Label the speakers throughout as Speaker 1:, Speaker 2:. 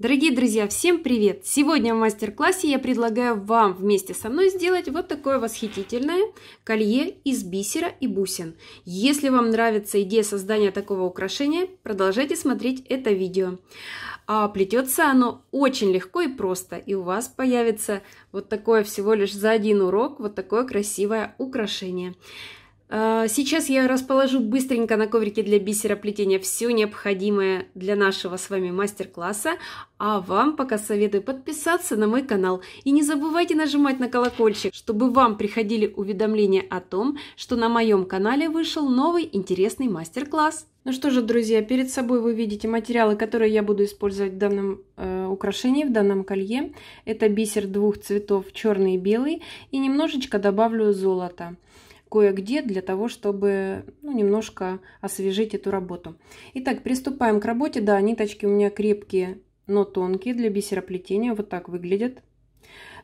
Speaker 1: Дорогие друзья, всем привет! Сегодня в мастер-классе я предлагаю вам вместе со мной сделать вот такое восхитительное колье из бисера и бусин. Если вам нравится идея создания такого украшения, продолжайте смотреть это видео. А плетется оно очень легко и просто, и у вас появится вот такое всего лишь за один урок, вот такое красивое украшение. А, сейчас я расположу быстренько на коврике для бисероплетения все необходимое для нашего с вами мастер-класса, а вам пока советую подписаться на мой канал и не забывайте нажимать на колокольчик, чтобы вам приходили уведомления о том, что на моем канале вышел новый интересный мастер-класс. Ну что же, друзья, перед собой вы видите материалы, которые я буду использовать в данном э, украшении, в данном колье. Это бисер двух цветов, черный и белый, и немножечко добавлю золота кое-где для того, чтобы ну, немножко освежить эту работу. Итак, приступаем к работе. Да, ниточки у меня крепкие, но тонкие для бисероплетения. Вот так выглядят.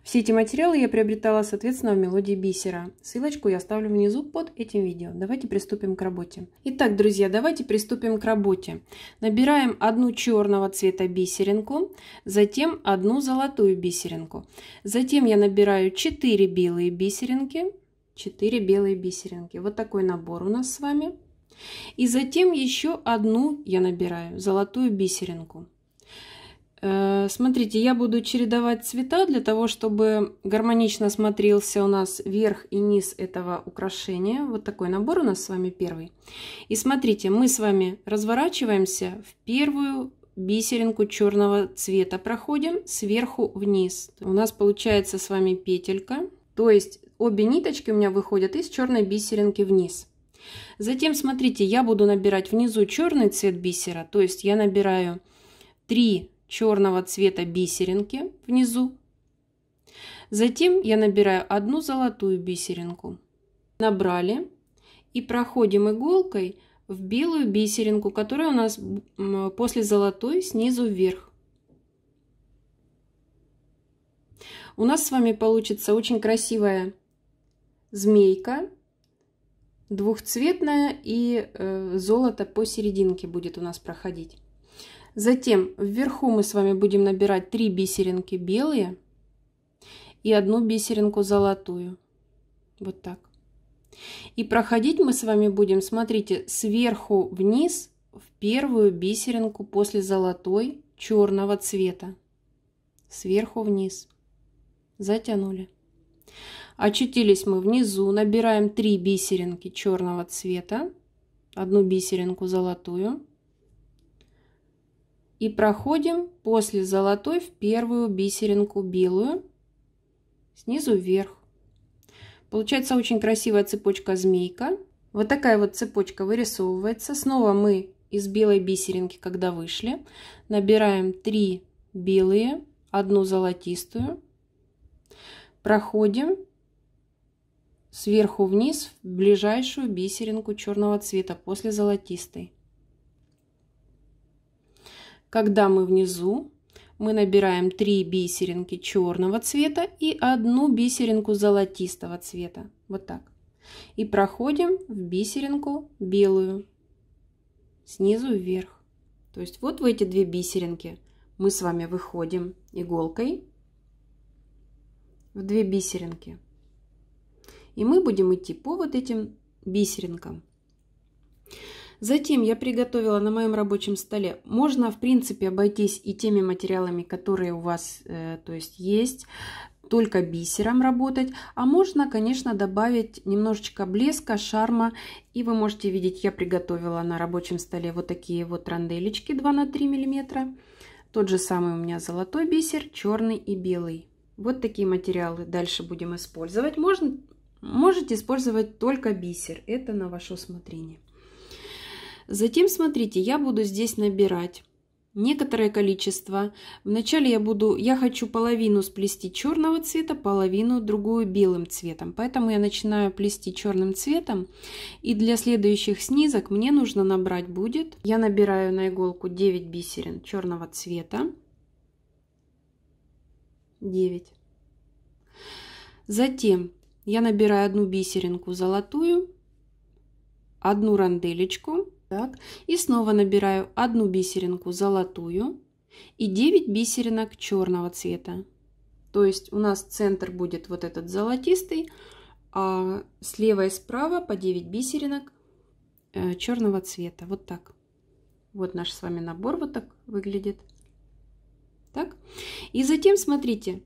Speaker 1: Все эти материалы я приобретала, соответственно, в мелодии бисера. Ссылочку я оставлю внизу под этим видео. Давайте приступим к работе. Итак, друзья, давайте приступим к работе. Набираем одну черного цвета бисеринку, затем одну золотую бисеринку. Затем я набираю 4 белые бисеринки 4 белые бисеринки. Вот такой набор у нас с вами. И затем еще одну я набираю, золотую бисеринку. Э, смотрите, я буду чередовать цвета для того, чтобы гармонично смотрелся у нас верх и низ этого украшения. Вот такой набор у нас с вами первый. И смотрите, мы с вами разворачиваемся в первую бисеринку черного цвета. Проходим сверху вниз. У нас получается с вами петелька. То есть Обе ниточки у меня выходят из черной бисеринки вниз. Затем, смотрите, я буду набирать внизу черный цвет бисера, то есть я набираю 3 черного цвета бисеринки внизу. Затем я набираю одну золотую бисеринку. Набрали и проходим иголкой в белую бисеринку, которая у нас после золотой снизу вверх. У нас с вами получится очень красивая змейка двухцветная и э, золото посерединке будет у нас проходить. Затем вверху мы с вами будем набирать 3 бисеринки белые и одну бисеринку золотую. Вот так. И проходить мы с вами будем, смотрите, сверху вниз в первую бисеринку после золотой черного цвета. Сверху вниз. Затянули. Очутились мы внизу, набираем три бисеринки черного цвета, одну бисеринку золотую. И проходим после золотой в первую бисеринку белую, снизу вверх. Получается очень красивая цепочка змейка. Вот такая вот цепочка вырисовывается. Снова мы из белой бисеринки, когда вышли, набираем 3 белые, одну золотистую. Проходим сверху вниз в ближайшую бисеринку черного цвета после золотистой. Когда мы внизу, мы набираем 3 бисеринки черного цвета и одну бисеринку золотистого цвета. Вот так. И проходим в бисеринку белую снизу вверх. То есть вот в эти две бисеринки мы с вами выходим иголкой в две бисеринки. И мы будем идти по вот этим бисеринкам. Затем я приготовила на моем рабочем столе. Можно, в принципе, обойтись и теми материалами, которые у вас э, то есть, есть, только бисером работать. А можно, конечно, добавить немножечко блеска, шарма. И вы можете видеть, я приготовила на рабочем столе вот такие вот ранделечки 2 на 3 миллиметра. Тот же самый у меня золотой бисер, черный и белый. Вот такие материалы дальше будем использовать. Можно Можете использовать только бисер, это на ваше усмотрение. Затем, смотрите, я буду здесь набирать некоторое количество. Вначале я буду, я хочу половину сплести черного цвета, половину другую белым цветом. Поэтому я начинаю плести черным цветом. И для следующих снизок мне нужно набрать будет, я набираю на иголку 9 бисерин черного цвета. 9. Затем я набираю одну бисеринку золотую, одну ранделечку, так, и снова набираю одну бисеринку золотую и 9 бисеринок черного цвета. То есть у нас центр будет вот этот золотистый, а слева и справа по 9 бисеринок э, черного цвета. Вот так. Вот наш с вами набор вот так выглядит. Так. И затем, смотрите,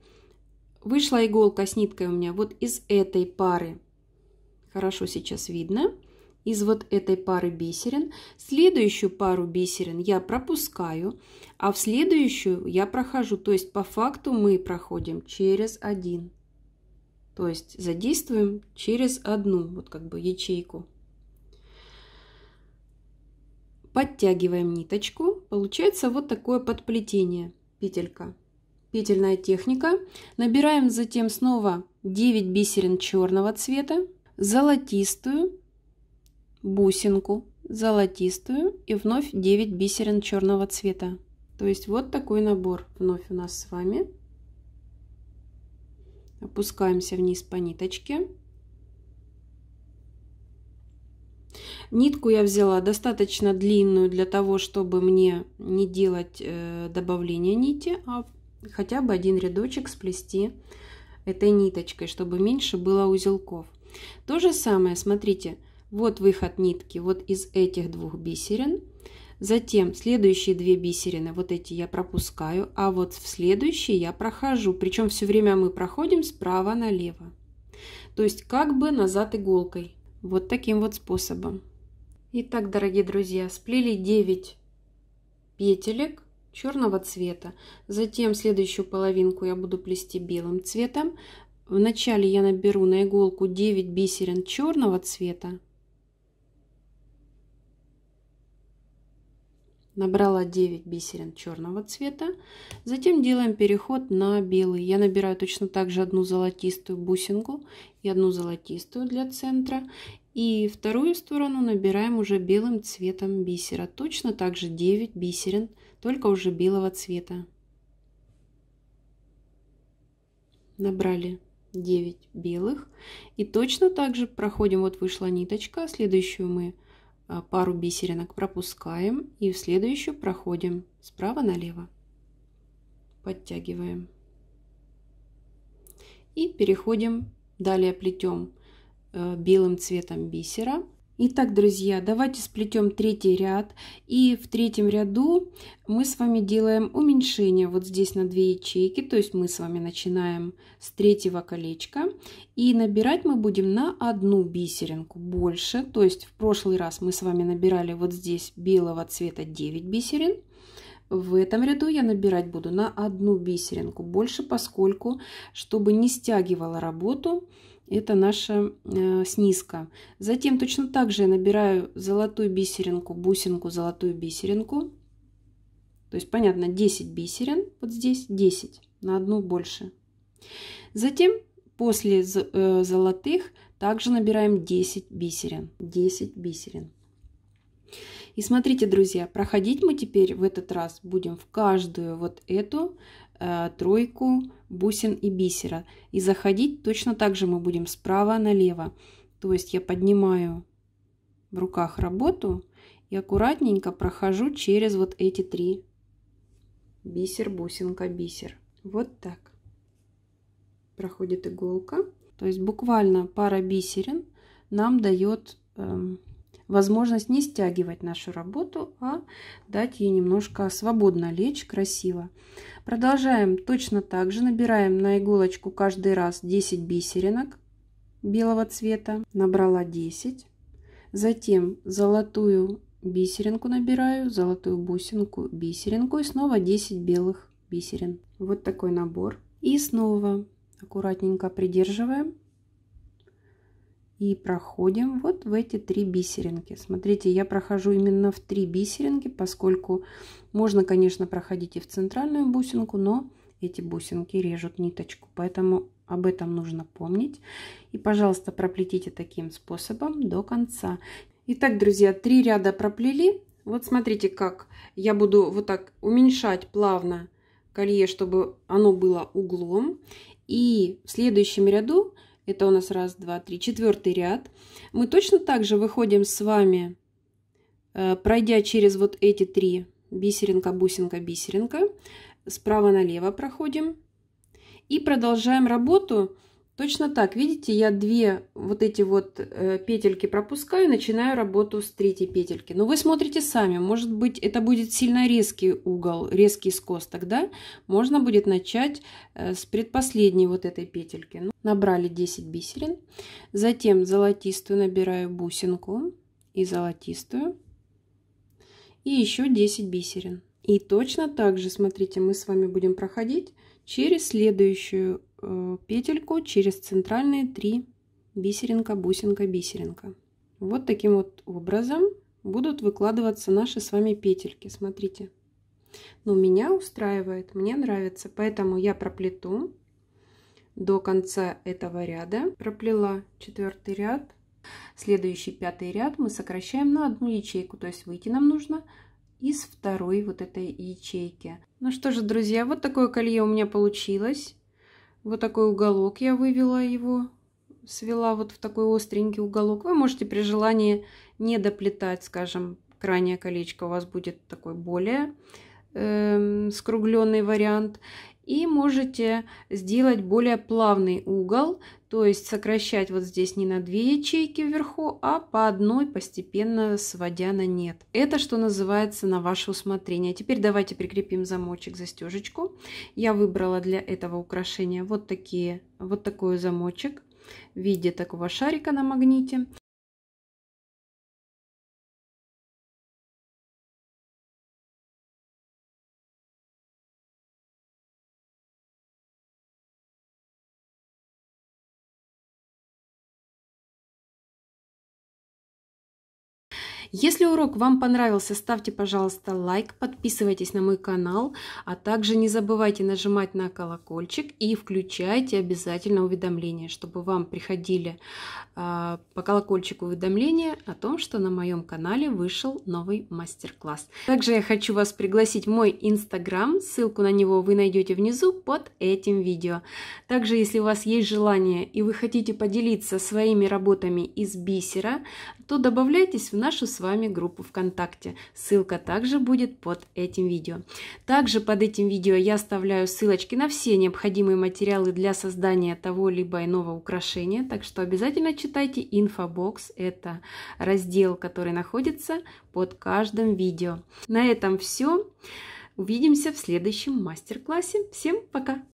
Speaker 1: Вышла иголка с ниткой у меня вот из этой пары. Хорошо сейчас видно. Из вот этой пары бисерин. Следующую пару бисерин я пропускаю, а в следующую я прохожу. То есть по факту мы проходим через один. То есть задействуем через одну, вот как бы ячейку. Подтягиваем ниточку. Получается вот такое подплетение петелька петельная техника. Набираем затем снова 9 бисерин черного цвета, золотистую бусинку, золотистую и вновь 9 бисерин черного цвета. То есть вот такой набор вновь у нас с вами. Опускаемся вниз по ниточке. Нитку я взяла достаточно длинную для того, чтобы мне не делать э, добавление нити, а хотя бы один рядочек сплести этой ниточкой, чтобы меньше было узелков. То же самое, смотрите, вот выход нитки вот из этих двух бисерин. Затем следующие две бисерины, вот эти я пропускаю, а вот в следующие я прохожу. Причем все время мы проходим справа налево. То есть как бы назад иголкой. Вот таким вот способом. Итак, дорогие друзья, сплели 9 петелек черного цвета. Затем следующую половинку я буду плести белым цветом. Вначале я наберу на иголку 9 бисерин черного цвета. Набрала 9 бисерин черного цвета. Затем делаем переход на белый. Я набираю точно так же одну золотистую бусинку и одну золотистую для центра. И вторую сторону набираем уже белым цветом бисера. Точно так же 9 бисерин, только уже белого цвета. Набрали 9 белых. И точно так же проходим, вот вышла ниточка, следующую мы а, пару бисеринок пропускаем и в следующую проходим справа налево. Подтягиваем. И переходим, далее плетем Э, белым цветом бисера. Итак, друзья, давайте сплетем третий ряд. И в третьем ряду мы с вами делаем уменьшение вот здесь на 2 ячейки. То есть мы с вами начинаем с третьего колечка. И набирать мы будем на одну бисеринку больше. То есть в прошлый раз мы с вами набирали вот здесь белого цвета 9 бисерин. В этом ряду я набирать буду на одну бисеринку больше, поскольку, чтобы не стягивала работу, это наша э, снизка. Затем точно так же я набираю золотую бисеринку, бусинку, золотую бисеринку. То есть, понятно, 10 бисерин, вот здесь 10, на одну больше. Затем после э, золотых также набираем 10 бисерин. 10 бисерин. И смотрите, друзья, проходить мы теперь в этот раз будем в каждую вот эту Э, тройку бусин и бисера. И заходить точно так же мы будем справа налево. То есть я поднимаю в руках работу и аккуратненько прохожу через вот эти три. Бисер, бусинка, бисер. Вот так. Проходит иголка. То есть буквально пара бисерин нам дает эм, возможность не стягивать нашу работу, а дать ей немножко свободно лечь красиво. Продолжаем точно так же, набираем на иголочку каждый раз 10 бисеринок белого цвета, набрала 10, затем золотую бисеринку набираю, золотую бусинку, бисеринку и снова 10 белых бисерин. Вот такой набор. И снова аккуратненько придерживаем и проходим вот в эти три бисеринки. Смотрите, я прохожу именно в три бисеринки, поскольку можно, конечно, проходить и в центральную бусинку, но эти бусинки режут ниточку, поэтому об этом нужно помнить. И, пожалуйста, проплетите таким способом до конца. Итак, друзья, три ряда проплели. Вот смотрите, как я буду вот так уменьшать плавно колье, чтобы оно было углом. И в следующем ряду это у нас раз, два, три, четвертый ряд. Мы точно так же выходим с вами, э, пройдя через вот эти три бисеринка, бусинка, бисеринка. Справа налево проходим. И продолжаем работу Точно так, видите, я две вот эти вот э, петельки пропускаю, начинаю работу с третьей петельки. Но вы смотрите сами, может быть, это будет сильно резкий угол, резкий скос, тогда можно будет начать э, с предпоследней вот этой петельки. Ну, набрали 10 бисерин, затем золотистую набираю бусинку и золотистую, и еще 10 бисерин. И точно так же, смотрите, мы с вами будем проходить через следующую Э, петельку через центральные 3 бисеринка, бусинка, бисеринка. Вот таким вот образом будут выкладываться наши с вами петельки. Смотрите. Но ну, меня устраивает, мне нравится. Поэтому я проплету до конца этого ряда. Проплела четвертый ряд. Следующий пятый ряд мы сокращаем на одну ячейку. То есть выйти нам нужно из второй вот этой ячейки. Ну что же, друзья, вот такое колье у меня получилось вот такой уголок я вывела его, свела вот в такой остренький уголок. Вы можете при желании не доплетать, скажем, крайнее колечко у вас будет такой более э, скругленный вариант. И можете сделать более плавный угол, то есть сокращать вот здесь не на две ячейки вверху, а по одной постепенно сводя на нет. Это что называется на ваше усмотрение. Теперь давайте прикрепим замочек, застежечку. Я выбрала для этого украшения вот такие, вот такой замочек в виде такого шарика на магните. Если урок вам понравился, ставьте, пожалуйста, лайк, подписывайтесь на мой канал, а также не забывайте нажимать на колокольчик и включайте обязательно уведомления, чтобы вам приходили э, по колокольчику уведомления о том, что на моем канале вышел новый мастер-класс. Также я хочу вас пригласить в мой инстаграм, ссылку на него вы найдете внизу под этим видео. Также, если у вас есть желание и вы хотите поделиться своими работами из бисера, то добавляйтесь в нашу с вами группу ВКонтакте. Ссылка также будет под этим видео. Также под этим видео я оставляю ссылочки на все необходимые материалы для создания того либо иного украшения, так что обязательно читайте инфобокс, это раздел, который находится под каждым видео. На этом все. Увидимся в следующем мастер-классе. Всем пока!